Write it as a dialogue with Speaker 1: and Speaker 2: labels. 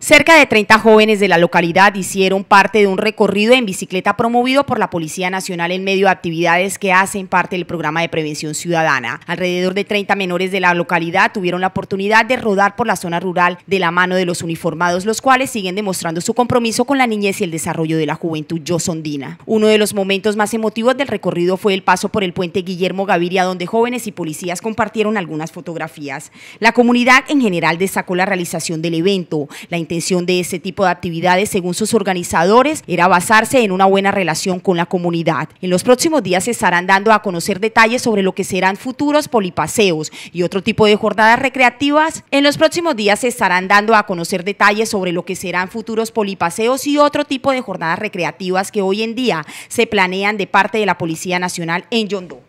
Speaker 1: Cerca de 30 jóvenes de la localidad hicieron parte de un recorrido en bicicleta promovido por la Policía Nacional en medio de actividades que hacen parte del programa de prevención ciudadana. Alrededor de 30 menores de la localidad tuvieron la oportunidad de rodar por la zona rural de la mano de los uniformados, los cuales siguen demostrando su compromiso con la niñez y el desarrollo de la juventud yosondina. Uno de los momentos más emotivos del recorrido fue el paso por el puente Guillermo Gaviria, donde jóvenes y policías compartieron algunas fotografías. La comunidad en general destacó la realización del evento, la intención de este tipo de actividades, según sus organizadores, era basarse en una buena relación con la comunidad. En los próximos días se estarán dando a conocer detalles sobre lo que serán futuros polipaseos y otro tipo de jornadas recreativas. En los próximos días se estarán dando a conocer detalles sobre lo que serán futuros polipaseos y otro tipo de jornadas recreativas que hoy en día se planean de parte de la Policía Nacional en Yondó.